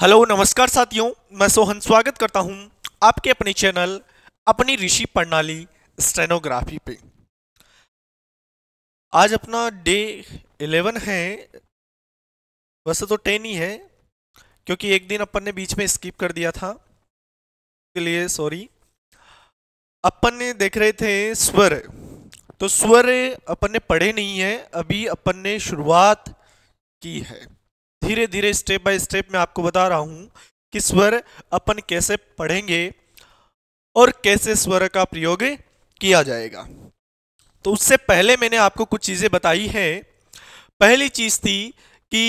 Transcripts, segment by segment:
hello नमस्कार साथियों मैं सोहन स्वागत करता हूं आपके अपने चैनल अपनी ऋषि प्रणाली स्टेनोग्राफी पे आज अपना डे इलेवन है वैसे तो टेन ही है क्योंकि एक दिन अपन ने बीच में स्किप कर दिया था के लिए सॉरी अपन ने देख रहे थे स्वर तो स्वर अपन ने पढ़े नहीं है अभी अपन ने शुरुआत की है धीरे धीरे स्टेप बाय स्टेप मैं आपको बता रहा हूँ कि स्वर अपन कैसे पढ़ेंगे और कैसे स्वर का प्रयोग किया जाएगा तो उससे पहले मैंने आपको कुछ चीज़ें बताई हैं पहली चीज़ थी कि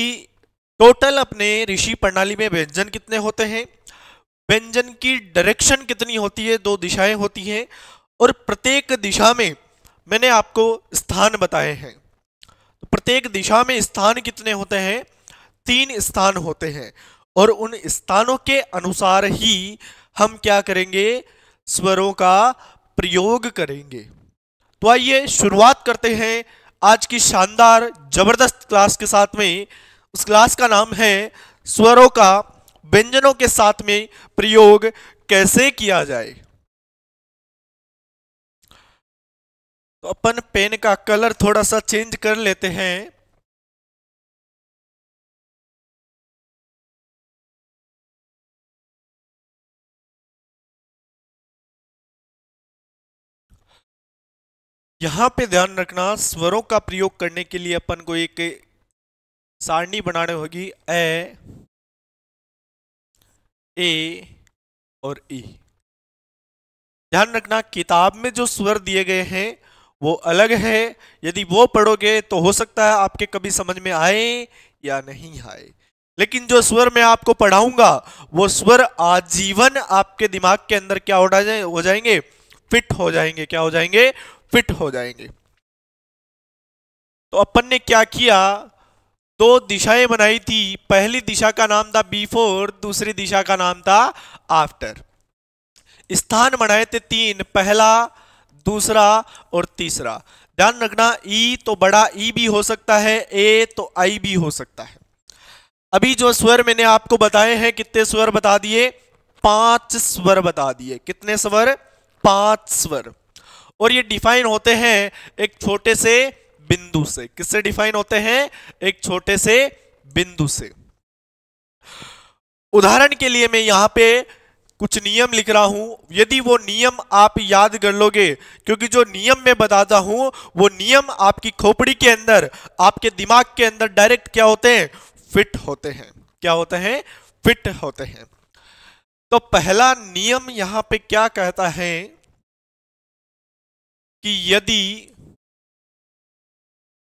टोटल अपने ऋषि प्रणाली में व्यंजन कितने होते हैं व्यंजन की डायरेक्शन कितनी होती है दो दिशाएं होती हैं और प्रत्येक दिशा में मैंने आपको स्थान बताए हैं प्रत्येक दिशा में स्थान कितने होते हैं तीन स्थान होते हैं और उन स्थानों के अनुसार ही हम क्या करेंगे स्वरों का प्रयोग करेंगे तो आइए शुरुआत करते हैं आज की शानदार जबरदस्त क्लास के साथ में उस क्लास का नाम है स्वरों का व्यंजनों के साथ में प्रयोग कैसे किया जाए तो अपन पेन का कलर थोड़ा सा चेंज कर लेते हैं यहाँ पे ध्यान रखना स्वरों का प्रयोग करने के लिए अपन को एक सारणी बनाने होगी ए ए और ई ध्यान रखना किताब में जो स्वर दिए गए हैं वो अलग है यदि वो पढ़ोगे तो हो सकता है आपके कभी समझ में आए या नहीं आए लेकिन जो स्वर मैं आपको पढ़ाऊंगा वो स्वर आजीवन आपके दिमाग के अंदर क्या जाए हो जाएंगे फिट हो जाएंगे क्या हो जाएंगे फिट हो जाएंगे तो अपन ने क्या किया दो दिशाएं बनाई थी पहली दिशा का नाम था बिफोर दूसरी दिशा का नाम था आफ्टर स्थान बनाए थे तीन पहला दूसरा और तीसरा ध्यान रखना ई e तो बड़ा ई e भी हो सकता है ए तो आई भी हो सकता है अभी जो स्वर मैंने आपको बताए हैं कितने स्वर बता दिए पांच स्वर बता दिए कितने स्वर पांच स्वर और ये डिफाइन होते हैं एक छोटे से बिंदु से किससे डिफाइन होते हैं एक छोटे से बिंदु से उदाहरण के लिए मैं यहां पे कुछ नियम लिख रहा हूं यदि वो नियम आप याद कर लोगे क्योंकि जो नियम मैं बताता हूं वो नियम आपकी खोपड़ी के अंदर आपके दिमाग के अंदर डायरेक्ट क्या होते हैं फिट होते हैं क्या होते हैं फिट होते हैं तो पहला नियम यहां पे क्या कहता है कि यदि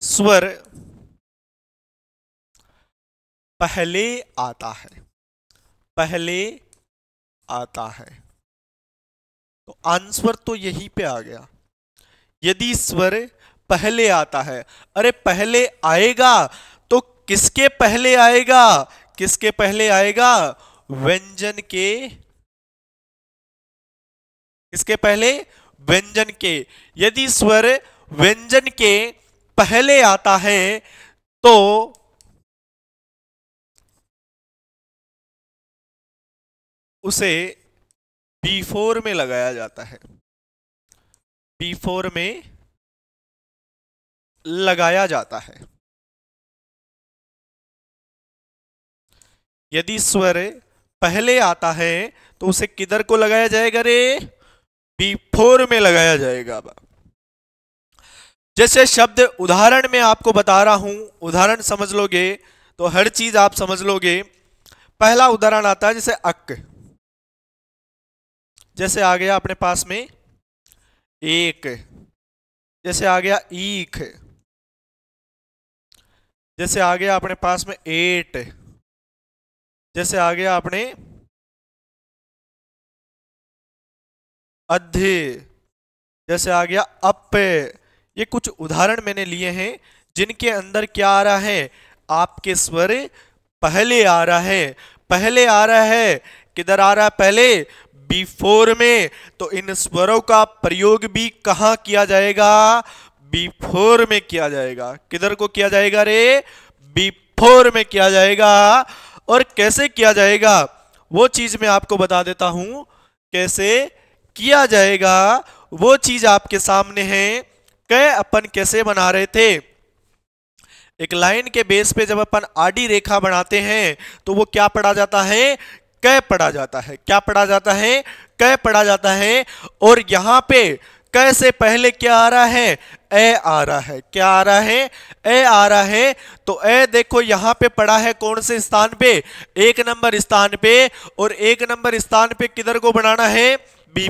स्वर पहले आता है पहले आता है तो आंसर तो यहीं पे आ गया यदि स्वर पहले आता है अरे पहले आएगा तो किसके पहले आएगा किसके पहले आएगा व्यंजन के किसके पहले व्यंजन के यदि स्वर व्यंजन के पहले आता है तो उसे B4 में लगाया जाता है B4 में लगाया जाता है यदि स्वर पहले आता है तो उसे किधर को लगाया जाएगा रे बी फोर में लगाया जाएगा जैसे शब्द उदाहरण में आपको बता रहा हूं उदाहरण समझ लोगे तो हर चीज आप समझ लोगे पहला उदाहरण आता है जैसे अक जैसे आ गया अपने पास में एक जैसे आ गया ईख जैसे आ गया अपने पास में एट जैसे आ गया अपने अधि जैसे आ गया अप ये कुछ उदाहरण मैंने लिए हैं जिनके अंदर क्या आ रहा है आपके स्वर पहले आ रहा है पहले आ रहा है किधर आ रहा है पहले बिफोर में तो इन स्वरों का प्रयोग भी कहा किया जाएगा बिफोर में किया जाएगा किधर को किया जाएगा रे बिफोर में किया जाएगा और कैसे किया जाएगा वो चीज मैं आपको बता देता हूं कैसे किया जाएगा वो चीज आपके सामने है कै अपन कैसे बना रहे थे एक लाइन के बेस पे जब अपन आडी रेखा बनाते हैं तो वो क्या पढ़ा जाता है कै पढ़ा जाता है क्या पढ़ा जाता है कै पढ़ा जाता है और यहां पे कै से पहले क्या आ रहा है ए आ रहा है क्या आ रहा है ए आ रहा है तो ए देखो यहां पे पड़ा है कौन से स्थान पे एक नंबर स्थान पे और एक नंबर स्थान पे किधर को बनाना है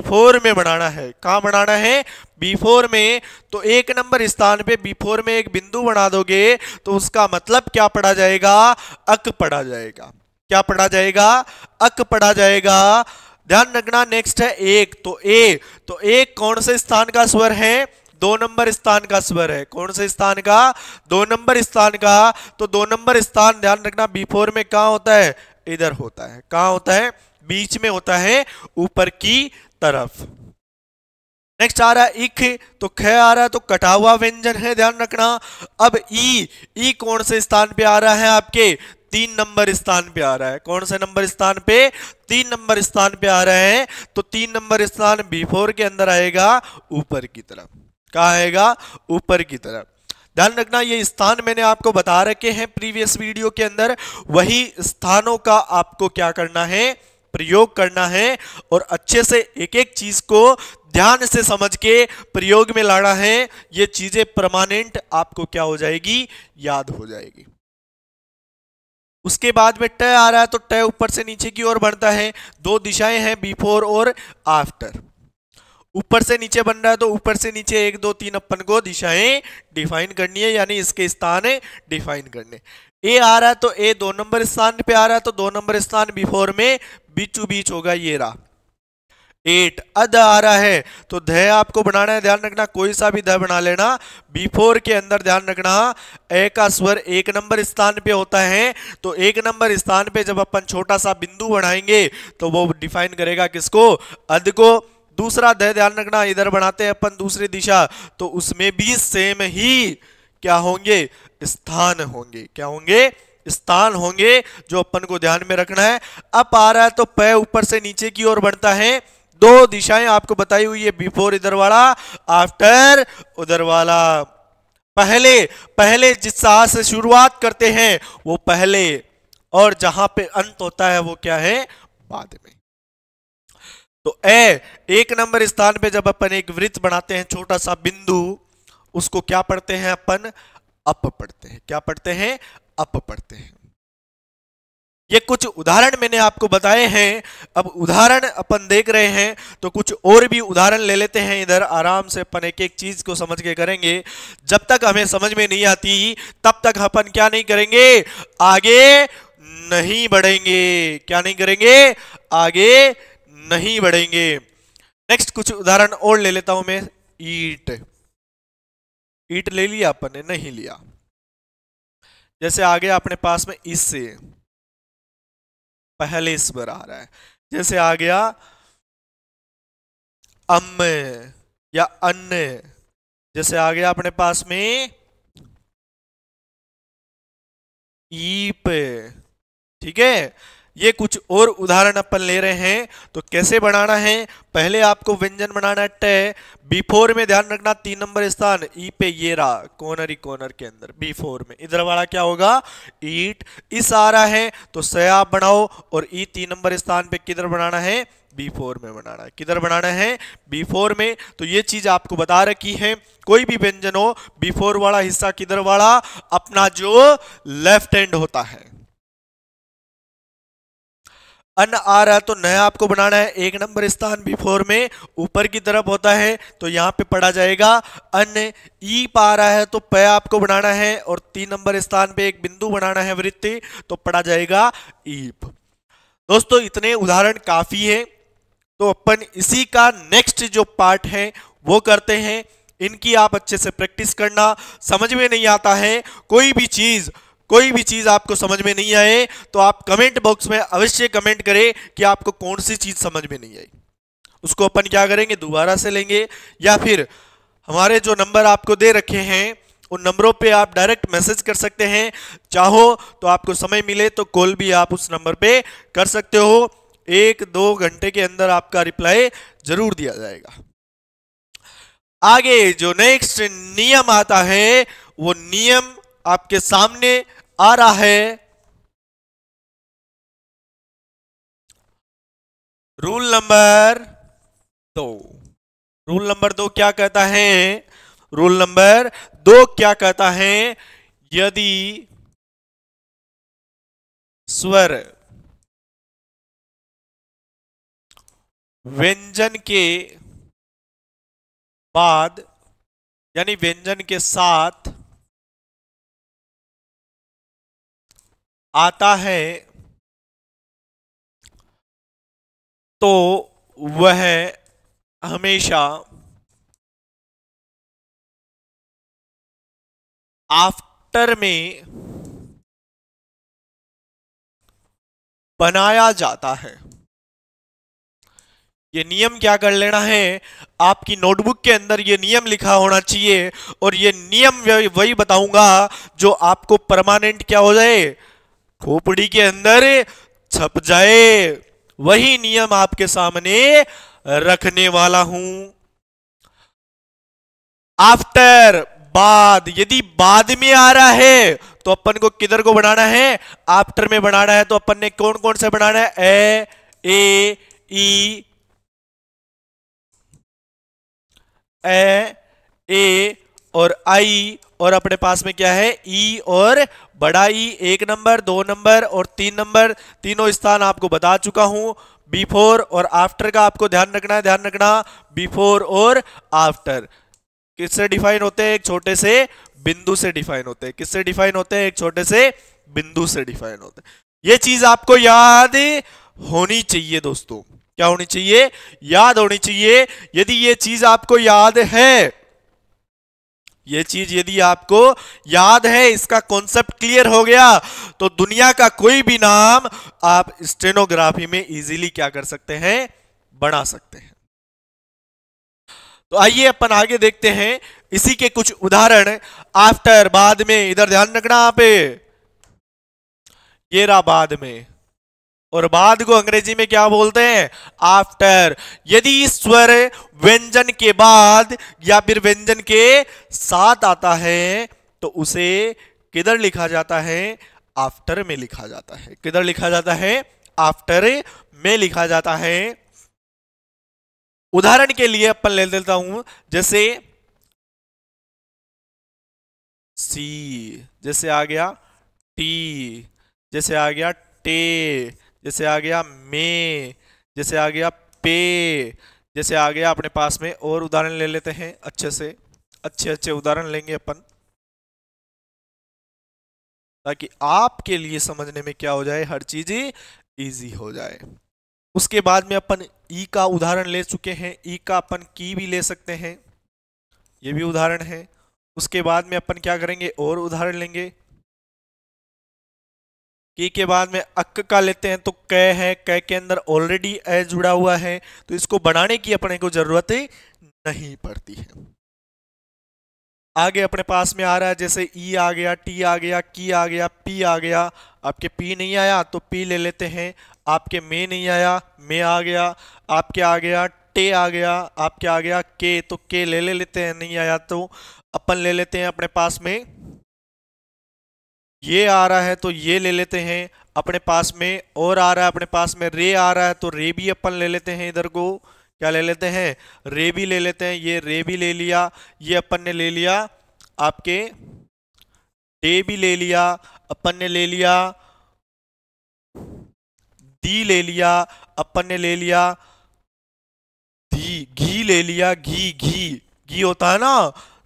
फोर में बनाना है कहाँ बनाना है बीफोर में तो एक नंबर स्थान पे बीफोर में एक बिंदु बना दोगे तो उसका मतलब क्या पढ़ा जाएगा अक पढ़ा जाएगा क्या पढ़ा जाएगा अक पढ़ा जाएगा ध्यान रखना नेक्स्ट है एक तो ए तो एक कौन से स्थान का स्वर है दो नंबर स्थान का स्वर है कौन से स्थान का दो नंबर स्थान का तो दो नंबर स्थान ध्यान रखना फोर में कहा होता है इधर होता है कहा होता है बीच में होता है ऊपर की तरफ नेक्स्ट आ रहा है इख तो ख आ रहा है तो कटा हुआ व्यंजन है ध्यान रखना अब ई ई कौन से स्थान पे आ रहा है आपके तीन नंबर स्थान पे आ रहा है कौन से नंबर स्थान पे तीन नंबर स्थान पे आ रहे हैं तो तीन नंबर स्थान बिफोर के अंदर आएगा ऊपर की तरफ कहा आएगा ऊपर की तरफ ध्यान रखना ये स्थान मैंने आपको बता रखे हैं प्रीवियस वीडियो के अंदर वही स्थानों का आपको क्या करना है प्रयोग करना है और अच्छे से एक एक चीज़ को ध्यान से समझ के प्रयोग में लाना है ये चीज़ें परमानेंट आपको क्या हो जाएगी याद हो जाएगी उसके बाद में ट आ रहा है तो ट ऊपर से नीचे की ओर बढ़ता है दो दिशाएं हैं बिफोर और आफ्टर ऊपर से नीचे बन रहा है तो ऊपर से नीचे एक दो तीन अपन को दिशाएं डिफाइन करनी है यानी इसके स्थान डिफाइन करने ए आ रहा है तो ए दो नंबर स्थान पे आ रहा है तो दो नंबर स्थान बिफोर में बीचू बीच होगा ये रहा एट अद आ रहा है तो ध आपको बनाना है ध्यान रखना कोई सा भी ध बना लेना बिफोर के अंदर ध्यान रखना ए का स्वर एक नंबर स्थान पे होता है तो एक नंबर स्थान पे जब अपन छोटा सा बिंदु बनाएंगे तो वो डिफाइन करेगा किसको अद को दूसरा ध ध्यान रखना इधर बनाते हैं अपन दूसरी दिशा तो उसमें भी सेम ही क्या होंगे स्थान होंगे क्या होंगे स्थान होंगे जो अपन को ध्यान में रखना है अप आ रहा है तो पै ऊपर से नीचे की ओर बढ़ता है दो दिशाएं आपको बताई हुई है बिफोर इधर वाला आफ्टर उधर वाला पहले पहले जिस साह से शुरुआत करते हैं वो पहले और जहां पे अंत होता है वो क्या है बाद में तो ए एक नंबर स्थान पे जब अपन एक वृत्त बनाते हैं छोटा सा बिंदु उसको क्या पढ़ते हैं अपन अप पढ़ते हैं क्या पढ़ते हैं अप पढ़ते हैं ये कुछ उदाहरण मैंने आपको बताए हैं अब उदाहरण अपन देख रहे हैं तो कुछ और भी उदाहरण ले लेते हैं इधर आराम से अपन एक एक चीज को समझ के करेंगे जब तक हमें समझ में नहीं आती तब तक अपन क्या नहीं करेंगे आगे नहीं बढ़ेंगे क्या नहीं करेंगे आगे नहीं बढ़ेंगे नेक्स्ट कुछ उदाहरण और ले लेता हूं मैं ईट ईट ले लिया अपन ने नहीं लिया जैसे आ गया अपने पास में इससे पहले स्वर आ रहा है जैसे आ गया अम या अन्न जैसे आ गया अपने पास में ईप ठीक है ये कुछ और उदाहरण अपन ले रहे हैं तो कैसे बनाना है पहले आपको व्यंजन बनाना है ट बी में ध्यान रखना तीन नंबर स्थान ई पे ये रहा कॉर्नर ई कॉर्नर के अंदर बी फोर में इधर वाला क्या होगा ईट इस आ रहा है तो स आप बनाओ और ई तीन नंबर स्थान पे किधर बनाना है बी फोर में बनाना है किधर बनाना है बी फोर में तो ये चीज आपको बता रखी है कोई भी व्यंजन हो बी फोर वाला हिस्सा किधर वाला अपना जो लेफ्ट एंड होता है अन आ रहा है तो नया आपको बनाना है एक नंबर स्थान बिफोर में ऊपर की तरफ होता है तो यहाँ पे पढ़ा जाएगा अन ई पा रहा है तो प आपको बनाना है और तीन नंबर स्थान पे एक बिंदु बनाना है वृत्ति तो पढ़ा जाएगा ईप दोस्तों इतने उदाहरण काफ़ी है तो अपन इसी का नेक्स्ट जो पार्ट है वो करते हैं इनकी आप अच्छे से प्रैक्टिस करना समझ में नहीं आता है कोई भी चीज़ कोई भी चीज़ आपको समझ में नहीं आए तो आप कमेंट बॉक्स में अवश्य कमेंट करें कि आपको कौन सी चीज़ समझ में नहीं आई उसको अपन क्या करेंगे दोबारा से लेंगे या फिर हमारे जो नंबर आपको दे रखे हैं उन नंबरों पे आप डायरेक्ट मैसेज कर सकते हैं चाहो तो आपको समय मिले तो कॉल भी आप उस नंबर पे कर सकते हो एक दो घंटे के अंदर आपका रिप्लाई जरूर दिया जाएगा आगे जो नेक्स्ट नियम आता है वो नियम आपके सामने आ रहा है रूल नंबर दो रूल नंबर दो क्या कहता है रूल नंबर दो क्या कहता है यदि स्वर व्यंजन के बाद यानी व्यंजन के साथ आता है तो वह हमेशा आफ्टर में बनाया जाता है ये नियम क्या कर लेना है आपकी नोटबुक के अंदर ये नियम लिखा होना चाहिए और ये नियम वही बताऊंगा जो आपको परमानेंट क्या हो जाए खोपड़ी के अंदर छप जाए वही नियम आपके सामने रखने वाला हूं आफ्टर बाद यदि बाद में आ रहा है तो अपन को किधर को बनाना है आफ्टर में बनाना है तो अपन ने कौन कौन से बनाना है ए ए ए ए और आई और अपने पास में क्या है ई और बड़ा ई एक नंबर दो नंबर और तीन नंबर तीनों स्थान आपको बता चुका हूं बिफोर और आफ्टर का आपको ध्यान रखना है ध्यान रखना बिफोर और आफ्टर किससे डिफाइन होते हैं एक छोटे से बिंदु से डिफाइन होते हैं किससे डिफाइन होते हैं एक छोटे से बिंदु से डिफाइन होते ये चीज आपको याद होनी चाहिए दोस्तों क्या होनी चाहिए याद होनी चाहिए यदि ये चीज आपको याद है ये चीज यदि आपको याद है इसका कॉन्सेप्ट क्लियर हो गया तो दुनिया का कोई भी नाम आप स्टेनोग्राफी में इजीली क्या कर सकते हैं बना सकते हैं तो आइए अपन आगे देखते हैं इसी के कुछ उदाहरण आफ्टर बाद में इधर ध्यान रखना आप ये रहा बाद में और बाद को अंग्रेजी में क्या बोलते हैं आफ्टर यदि स्वर व्यंजन के बाद या फिर व्यंजन के साथ आता है तो उसे किधर लिखा जाता है आफ्टर में लिखा जाता है किधर लिखा जाता है आफ्टर में लिखा जाता है उदाहरण के लिए अपन ले लेता हूं जैसे सी जैसे आ गया टी जैसे आ गया टे जैसे आ गया मे जैसे आ गया पे जैसे आ गया अपने पास में और उदाहरण ले लेते हैं अच्छे से अच्छे अच्छे उदाहरण लेंगे अपन ताकि आपके लिए समझने में क्या हो जाए हर चीज इजी हो जाए उसके बाद में अपन ई का उदाहरण ले चुके हैं ई का अपन की भी ले सकते हैं ये भी उदाहरण है उसके बाद में अपन क्या करेंगे और उदाहरण लेंगे के के बाद में अक का लेते हैं तो क है क के अंदर ऑलरेडी ए जुड़ा हुआ है तो इसको बढ़ाने की अपने को जरूरत नहीं पड़ती है आगे अपने पास में आ रहा है जैसे ई e आ गया टी आ गया की आ गया पी आ गया आपके पी नहीं आया तो पी ले लेते हैं आपके मे नहीं आया मे आ गया आपके आ गया टे आ गया आपके आ गया के तो के ले ले लेते हैं नहीं आया तो अपन ले लेते हैं अपने पास में ये आ रहा है तो ये ले लेते हैं अपने पास में और आ रहा है अपने पास में रे आ रहा है तो रे भी अपन ले लेते हैं इधर को क्या ले लेते हैं रे भी ले लेते हैं ये रे भी ले लिया ये अपन ने ले लिया आपके डे भी ले लिया अपन ने ले लिया दी ले लिया अपन ने ले लिया दी घी ले लिया घी घी घी होता है ना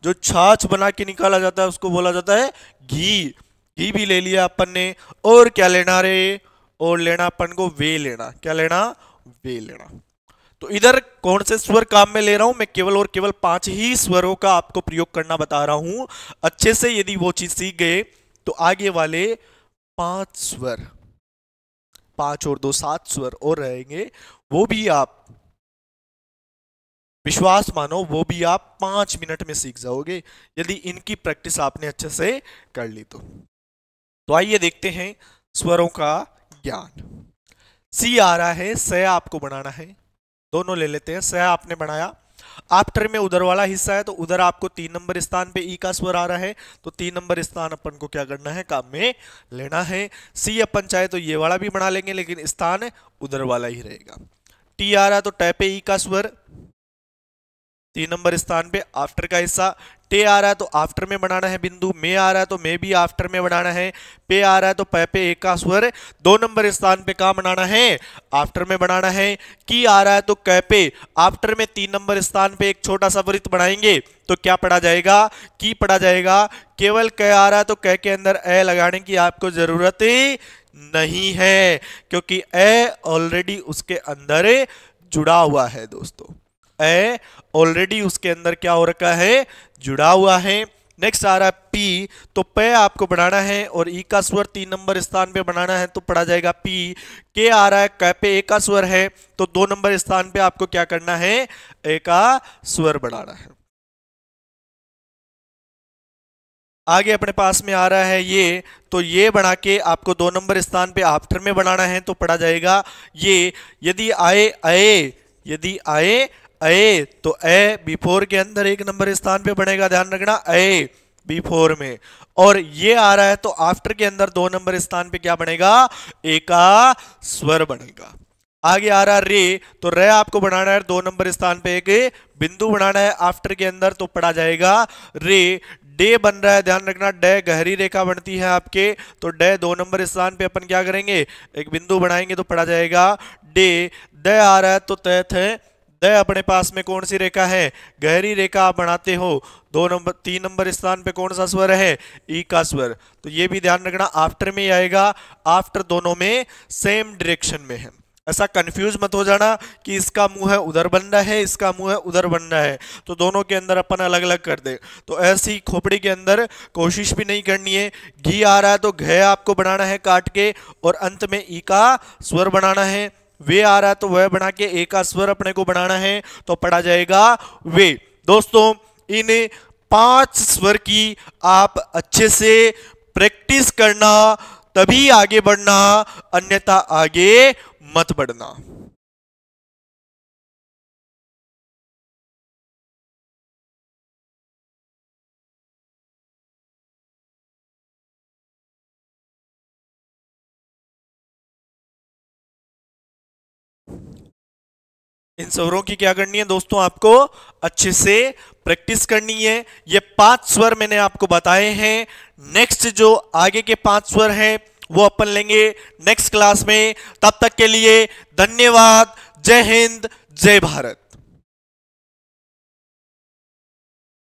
जो छाछ बना के निकाला जाता है उसको बोला जाता है घी ही भी ले लिया अपन ने और क्या लेना रे और लेना अपन को वे लेना क्या लेना वे लेना तो इधर कौन से स्वर काम में ले रहा हूं मैं केवल और केवल पांच ही स्वरों का आपको प्रयोग करना बता रहा हूं अच्छे से यदि वो चीज सीख गए तो आगे वाले पांच स्वर पांच और दो सात स्वर और रहेंगे वो भी आप विश्वास मानो वो भी आप पांच मिनट में सीख जाओगे यदि इनकी प्रैक्टिस आपने अच्छे से कर ली तो तो आइए देखते हैं स्वरों का ज्ञान सी आ रहा है स आपको बनाना है दोनों ले लेते हैं स आपने बनाया आफ्टर में उधर वाला हिस्सा है तो उधर आपको तीन नंबर स्थान पे ई का स्वर आ रहा है तो तीन नंबर स्थान अपन को क्या करना है काम में लेना है सी अपन चाहे तो ये वाला भी बना लेंगे लेकिन स्थान उधर वाला ही रहेगा टी आ रहा है तो टैपे ई का स्वर तीन नंबर स्थान पे आफ्टर का हिस्सा टे आ रहा है तो आफ्टर में बनाना है बिंदु मे आ रहा है तो मे भी आफ्टर में बनाना है पे आ रहा है तो पे पे एक का स्वर दो नंबर स्थान पे कहा बनाना है आफ्टर में बनाना है की आ रहा है तो क पे आफ्टर में तीन नंबर स्थान पे एक छोटा सा वृत्त बनाएंगे तो क्या पढ़ा जाएगा की पढ़ा जाएगा केवल क आ रहा है तो क के अंदर ए लगाने की आपको जरूरत नहीं है क्योंकि ए ऑलरेडी उसके अंदर जुड़ा हुआ है दोस्तों ए ऑलरेडी उसके अंदर क्या हो रखा है जुड़ा हुआ है नेक्स्ट आ रहा है पी तो प आपको बनाना है और ई e का स्वर तीन नंबर स्थान पे बनाना है तो पढ़ा जाएगा पी के आ रहा है क पे ए का स्वर है तो दो नंबर स्थान पे आपको क्या करना है ए का स्वर बढ़ाना है आगे अपने पास में आ रहा है ये तो ये बढ़ा के आपको दो नंबर स्थान पे आफ्टर में बनाना है तो पढ़ा जाएगा ये यदि आए अए यदि आए ए तो ए बी फोर के अंदर एक नंबर स्थान पे बढ़ेगा ध्यान रखना ए बी फोर में और ये आ रहा है तो आफ्टर के अंदर दो नंबर स्थान पे क्या बनेगा एका स्वर बनेगा आगे आ रहा रे तो रे आपको बनाना है दो नंबर स्थान पे एक बिंदु बनाना है आफ्टर के अंदर तो पढ़ा जाएगा रे डे बन रहा है ध्यान रखना डे गहरी रेखा बनती है आपके तो डे दो नंबर स्थान पे अपन क्या करेंगे एक बिंदु बनाएंगे तो पढ़ा जाएगा डे द आ रहा है तो तय थे द अपने पास में कौन सी रेखा है गहरी रेखा आप बनाते हो दो नंबर तीन नंबर स्थान पे कौन सा स्वर है ई का स्वर तो ये भी ध्यान रखना आफ्टर में आएगा आफ्टर दोनों में सेम डायरेक्शन में है ऐसा कंफ्यूज मत हो जाना कि इसका मुंह है उधर बन रहा है इसका मुंह है उधर बन रहा है तो दोनों के अंदर अपन अलग अलग कर दे तो ऐसी खोपड़ी के अंदर कोशिश भी नहीं करनी है घी आ रहा है तो घे आपको बनाना है काट के और अंत में ई का स्वर बनाना है वे आ रहा है तो वह बना के एक का स्वर अपने को बनाना है तो पढ़ा जाएगा वे दोस्तों इन पांच स्वर की आप अच्छे से प्रैक्टिस करना तभी आगे बढ़ना अन्यथा आगे मत बढ़ना इन स्वरों की क्या करनी है दोस्तों आपको अच्छे से प्रैक्टिस करनी है ये पांच स्वर मैंने आपको बताए हैं नेक्स्ट जो आगे के पांच स्वर हैं वो अपन लेंगे नेक्स्ट क्लास में तब तक के लिए धन्यवाद जय हिंद जय भारत